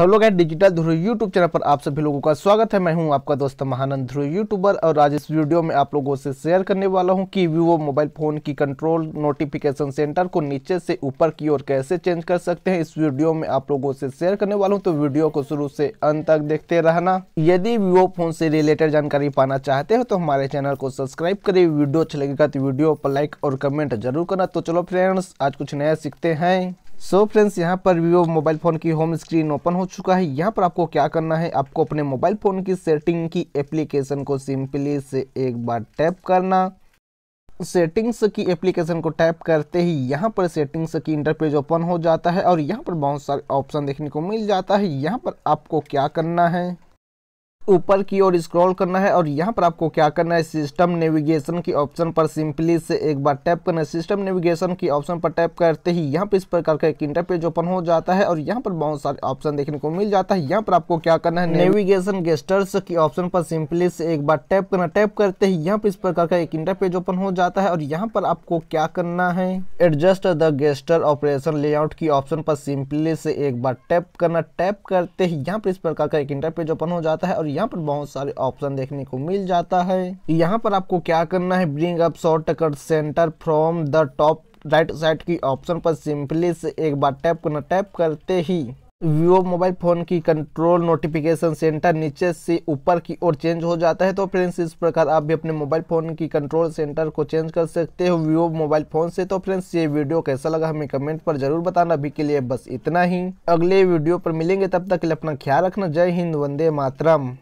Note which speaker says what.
Speaker 1: hello guide digital Dhruv YouTube channel पर आप सभी लोगों का स्वागत है मैं हूं आपका दोस्त महानंद ध्रुव यूट्यूबर और आज इस वीडियो में आप लोगों से शेयर करने वाला हूं कि वीवो मोबाइल फ़ोन की कंट्रोल नोटिफिकेशन सेंटर को नीचे से ऊपर की ओर कैसे चेंज कर सकते हैं इस वीडियो में आप लोगों से शेयर करने वाला हूँ तो वीडियो को शुरू से अंत तक देखते रहना यदि वीवो फ़ोन से रिलेटेड जानकारी पाना चाहते हो तो हमारे चैनल को सब्सक्राइब करे वीडियो अच्छा लगेगा तो वीडियो पर लाइक और कमेंट जरूर करना तो चलो फ्रेंड्स आज कुछ नया सीखते हैं सो so फ्रेंड्स यहाँ पर वीवो मोबाइल फ़ोन की होम स्क्रीन ओपन हो चुका है यहाँ पर आपको क्या करना है आपको अपने मोबाइल फ़ोन की सेटिंग की एप्लीकेशन को सिंपली से एक बार टैप करना सेटिंग्स की एप्लीकेशन को टैप करते ही यहाँ पर सेटिंग्स की इंटरपेज ओपन हो जाता है और यहाँ पर बहुत सारे ऑप्शन देखने को मिल जाता है यहाँ पर आपको क्या करना है ऊपर की ओर स्क्रॉल करना है और यहाँ पर आपको क्या करना है सिस्टम नेविगेशन की ऑप्शन पर सिंपली से एक बार टैप करना है सिस्टम नेविगेशन की ऑप्शन पर टैप करते ही यहाँ पर इस प्रकार का एक इंटरपेज ओपन हो जाता है और यहाँ पर बहुत सारे ऑप्शन देखने को मिल जाता है यहाँ पर आपको क्या करना है नेविगेशन गेस्टर्स की ऑप्शन पर सिंपली से एक बार टैप करना टैप करते ही यहाँ पर इस प्रकार का एक इंटरपेज ओपन हो जाता है और यहाँ पर आपको क्या करना है adjust the gesture operation layout की ऑप्शन पर सिंपली से एक बार टैप करना टैप करते ही यहाँ पर इस प्रकार का एक इंटरपेज ओपन हो जाता है और यहाँ पर बहुत सारे ऑप्शन देखने को मिल जाता है यहाँ पर आपको क्या करना है bring up shortcut center from the top right side की ऑप्शन पर सिंपली से एक बार टैप करना टैप करते ही वीवो मोबाइल फ़ोन की कंट्रोल नोटिफिकेशन सेंटर नीचे से ऊपर की ओर चेंज हो जाता है तो फ्रेंड्स इस प्रकार आप भी अपने मोबाइल फ़ोन की कंट्रोल सेंटर को चेंज कर सकते हो वीवो मोबाइल फ़ोन से तो फ्रेंड्स ये वीडियो कैसा लगा हमें कमेंट पर जरूर बताना अभी के लिए बस इतना ही अगले वीडियो पर मिलेंगे तब तक के लिए अपना ख्याल रखना जय हिंद वंदे मातरम